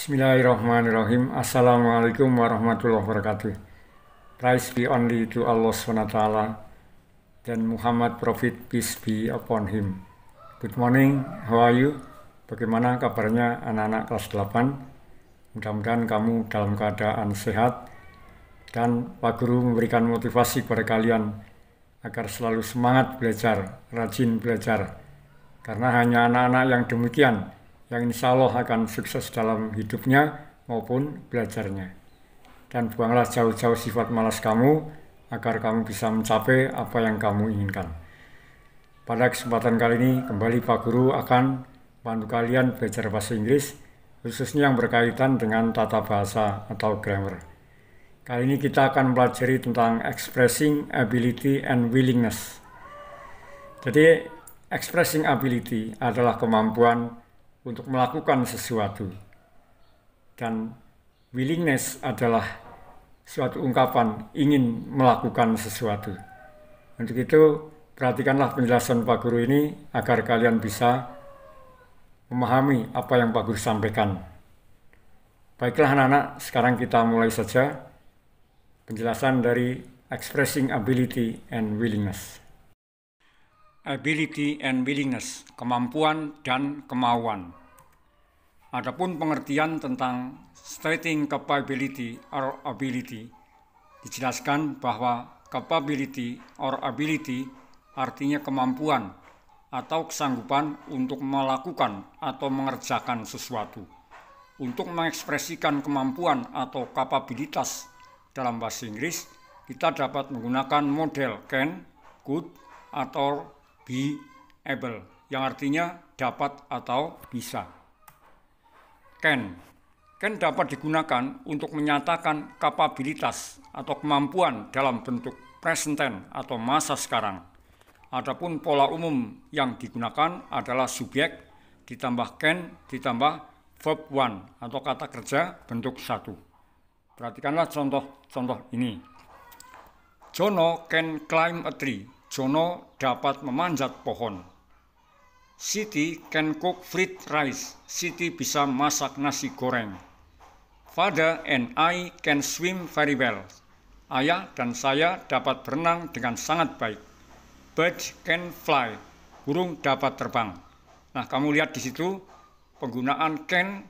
Bismillahirrahmanirrahim. Assalamualaikum warahmatullahi wabarakatuh. Praise be only to Allah SWT dan Muhammad Prophet, peace be upon him. Good morning, how are you? Bagaimana kabarnya anak-anak kelas 8? Mudah-mudahan kamu dalam keadaan sehat dan Pak Guru memberikan motivasi kepada kalian agar selalu semangat belajar, rajin belajar. Karena hanya anak-anak yang demikian yang insya Allah akan sukses dalam hidupnya maupun belajarnya. Dan buanglah jauh-jauh sifat malas kamu, agar kamu bisa mencapai apa yang kamu inginkan. Pada kesempatan kali ini, kembali Pak Guru akan bantu kalian belajar bahasa Inggris, khususnya yang berkaitan dengan tata bahasa atau grammar. Kali ini kita akan mempelajari tentang expressing ability and willingness. Jadi, expressing ability adalah kemampuan untuk melakukan sesuatu. Dan willingness adalah suatu ungkapan ingin melakukan sesuatu. Untuk itu, perhatikanlah penjelasan Pak Guru ini agar kalian bisa memahami apa yang Pak Guru sampaikan. Baiklah anak-anak, sekarang kita mulai saja penjelasan dari Expressing Ability and Willingness ability and willingness, kemampuan dan kemauan. Adapun pengertian tentang stating capability or ability dijelaskan bahwa capability or ability artinya kemampuan atau kesanggupan untuk melakukan atau mengerjakan sesuatu. Untuk mengekspresikan kemampuan atau kapabilitas dalam bahasa Inggris, kita dapat menggunakan model can, could, atau be able yang artinya dapat atau bisa. Can Can dapat digunakan untuk menyatakan kapabilitas atau kemampuan dalam bentuk present tense atau masa sekarang. Adapun pola umum yang digunakan adalah subjek ditambah can ditambah verb one atau kata kerja bentuk satu. Perhatikanlah contoh-contoh ini. Jono can climb a tree Jono dapat memanjat pohon. Siti can cook fried rice. Siti bisa masak nasi goreng. Father and I can swim very well. Ayah dan saya dapat berenang dengan sangat baik. Bird can fly. Burung dapat terbang. Nah, kamu lihat di situ penggunaan can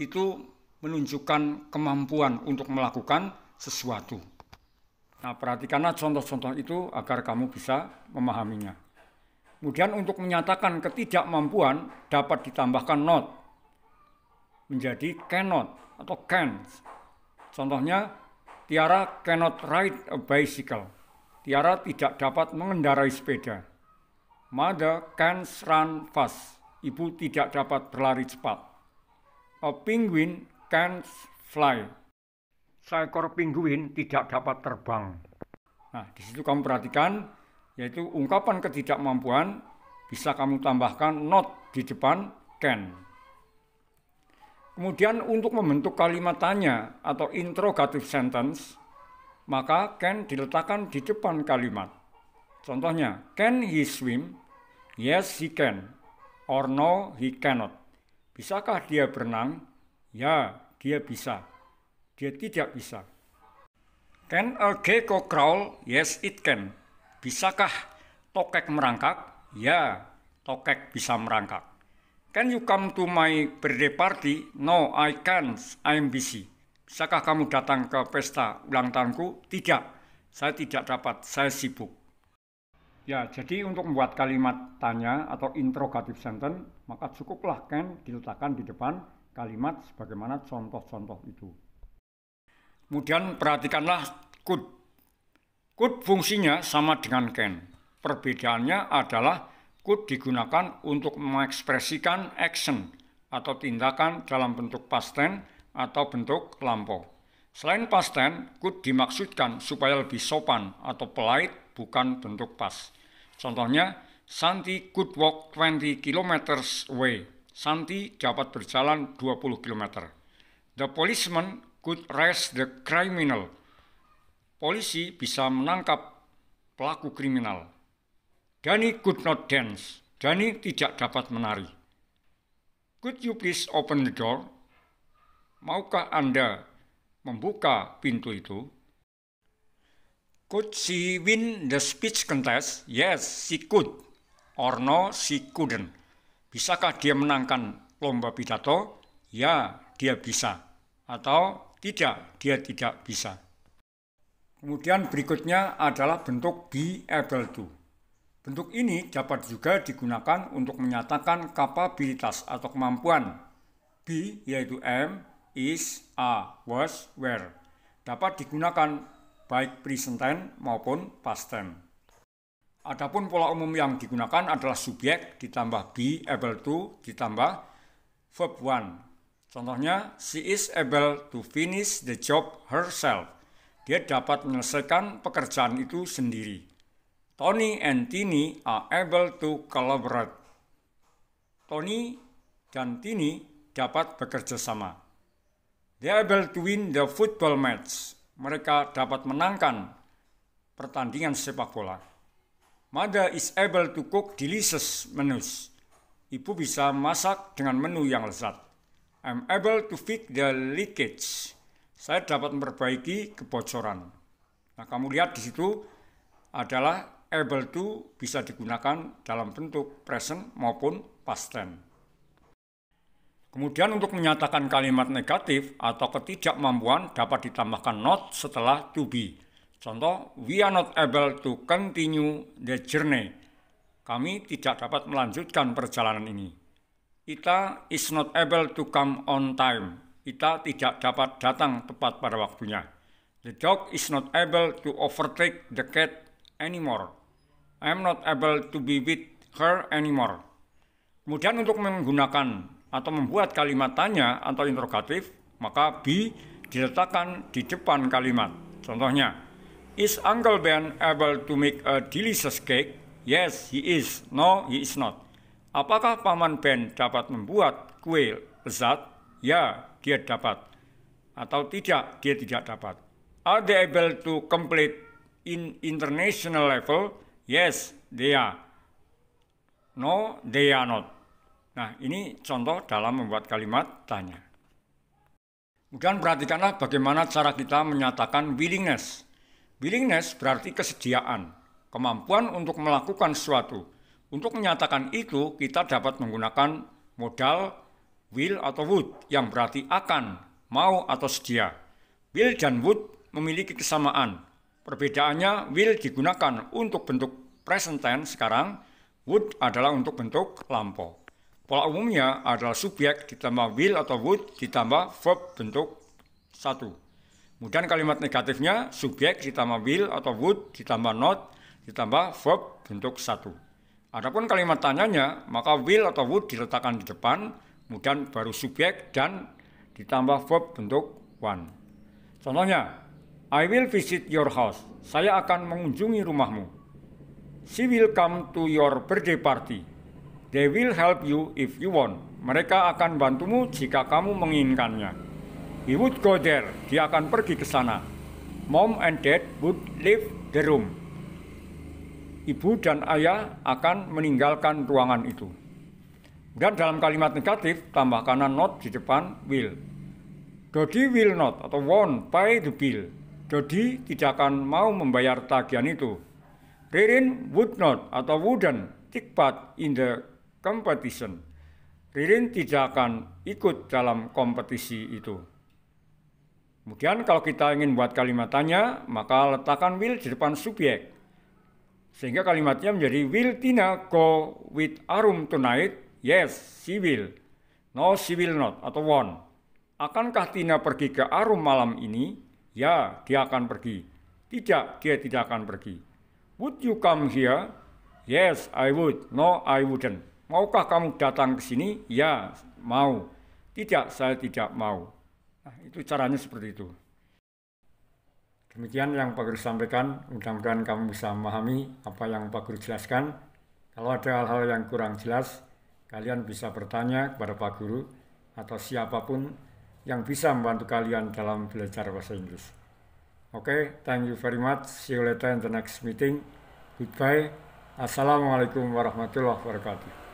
itu menunjukkan kemampuan untuk melakukan sesuatu. Nah, perhatikanlah contoh-contoh itu agar kamu bisa memahaminya. Kemudian untuk menyatakan ketidakmampuan dapat ditambahkan not menjadi cannot atau can't. Contohnya, Tiara cannot ride a bicycle. Tiara tidak dapat mengendarai sepeda. Mother can't run fast. Ibu tidak dapat berlari cepat. A penguin can't fly seekor pinguin tidak dapat terbang. Nah, di situ kamu perhatikan, yaitu ungkapan ketidakmampuan bisa kamu tambahkan not di depan can. Kemudian untuk membentuk kalimat tanya atau interrogative sentence, maka can diletakkan di depan kalimat. Contohnya, can he swim? Yes, he can. Or no, he cannot. Bisakah dia berenang? Ya, dia bisa. Dia tidak bisa. Can a gecko crawl? Yes, it can. Bisakah tokek merangkak? Ya, tokek bisa merangkak. Can you come to my birthday party? No, I can't. I'm busy. Bisakah kamu datang ke pesta ulang tahunku? Tidak, saya tidak dapat. Saya sibuk. Ya, jadi untuk membuat kalimat tanya atau interrogative sentence, maka cukuplah can diletakkan di depan kalimat sebagaimana contoh-contoh itu. Kemudian perhatikanlah could. Could fungsinya sama dengan can. Perbedaannya adalah could digunakan untuk mengekspresikan action atau tindakan dalam bentuk past tense atau bentuk lampau. Selain past tense, could dimaksudkan supaya lebih sopan atau polite bukan bentuk pas. Contohnya, Santi could walk 20 km away. Santi dapat berjalan 20 km. The policeman could arrest the criminal. Polisi bisa menangkap pelaku kriminal. Danny could not dance. Danny tidak dapat menari. Could you please open the door? Maukah Anda membuka pintu itu? Could she win the speech contest? Yes, she could. Or no, she couldn't. Bisakah dia menangkan lomba pidato? Ya, dia bisa. Atau tidak, dia tidak bisa. Kemudian berikutnya adalah bentuk be able to. Bentuk ini dapat juga digunakan untuk menyatakan kapabilitas atau kemampuan. Be yaitu am, is, a, was, were. Dapat digunakan baik present tense maupun past tense. Adapun pola umum yang digunakan adalah subjek ditambah be able to ditambah verb one Contohnya, she is able to finish the job herself. Dia dapat menyelesaikan pekerjaan itu sendiri. Tony and Tini are able to collaborate. Tony dan Tini dapat bekerja sama. They are able to win the football match. Mereka dapat menangkan pertandingan sepak bola. Mother is able to cook delicious menus. Ibu bisa masak dengan menu yang lezat. I'm able to fix the leakage. Saya dapat memperbaiki kebocoran. Nah, kamu lihat di situ adalah able to bisa digunakan dalam bentuk present maupun past tense. Kemudian untuk menyatakan kalimat negatif atau ketidakmampuan dapat ditambahkan not setelah to be. Contoh, we are not able to continue the journey. Kami tidak dapat melanjutkan perjalanan ini. Kita is not able to come on time. Ita tidak dapat datang tepat pada waktunya. The dog is not able to overtake the cat anymore. I am not able to be with her anymore. Kemudian untuk menggunakan atau membuat kalimat tanya atau interrogatif, maka be diletakkan di depan kalimat. Contohnya, Is Uncle Ben able to make a delicious cake? Yes, he is. No, he is not. Apakah Paman Ben dapat membuat kue lezat? Ya, dia dapat. Atau tidak, dia tidak dapat. Are they able to complete in international level? Yes, they are. No, they are not. Nah, ini contoh dalam membuat kalimat tanya. Kemudian perhatikanlah bagaimana cara kita menyatakan willingness. Willingness berarti kesediaan, kemampuan untuk melakukan sesuatu, untuk menyatakan itu, kita dapat menggunakan modal will atau would yang berarti akan, mau atau sedia. Will dan would memiliki kesamaan. Perbedaannya will digunakan untuk bentuk present tense sekarang, would adalah untuk bentuk lampau. Pola umumnya adalah subjek ditambah will atau would ditambah verb bentuk satu. Kemudian kalimat negatifnya subjek ditambah will atau would ditambah not ditambah verb bentuk satu. Adapun kalimat tanyanya, maka will atau would diletakkan di depan, kemudian baru subjek dan ditambah verb bentuk one. Contohnya, I will visit your house. Saya akan mengunjungi rumahmu. She will come to your birthday party. They will help you if you want. Mereka akan bantumu jika kamu menginginkannya. He would go there. Dia akan pergi ke sana. Mom and dad would leave the room ibu dan ayah akan meninggalkan ruangan itu. Dan dalam kalimat negatif, tambahkan not di depan will. Dodi will not atau won't pay the bill. Dodi tidak akan mau membayar tagihan itu. Ririn would not atau wouldn't take part in the competition. Ririn tidak akan ikut dalam kompetisi itu. Kemudian kalau kita ingin buat kalimat tanya, maka letakkan will di depan subjek. Sehingga kalimatnya menjadi Will Tina go with Arum tonight? Yes, she will. No, she will not atau won Akankah Tina pergi ke Arum malam ini? Ya, dia akan pergi. Tidak, dia tidak akan pergi. Would you come here? Yes, I would. No, I wouldn't. Maukah kamu datang ke sini? Ya, mau. Tidak, saya tidak mau. Nah, itu caranya seperti itu. Demikian yang Pak Guru sampaikan, mudah-mudahan kamu bisa memahami apa yang Pak Guru jelaskan. Kalau ada hal-hal yang kurang jelas, kalian bisa bertanya kepada Pak Guru atau siapapun yang bisa membantu kalian dalam belajar bahasa Inggris. Oke, okay, thank you very much. See you later in the next meeting. Goodbye. Assalamualaikum warahmatullahi wabarakatuh.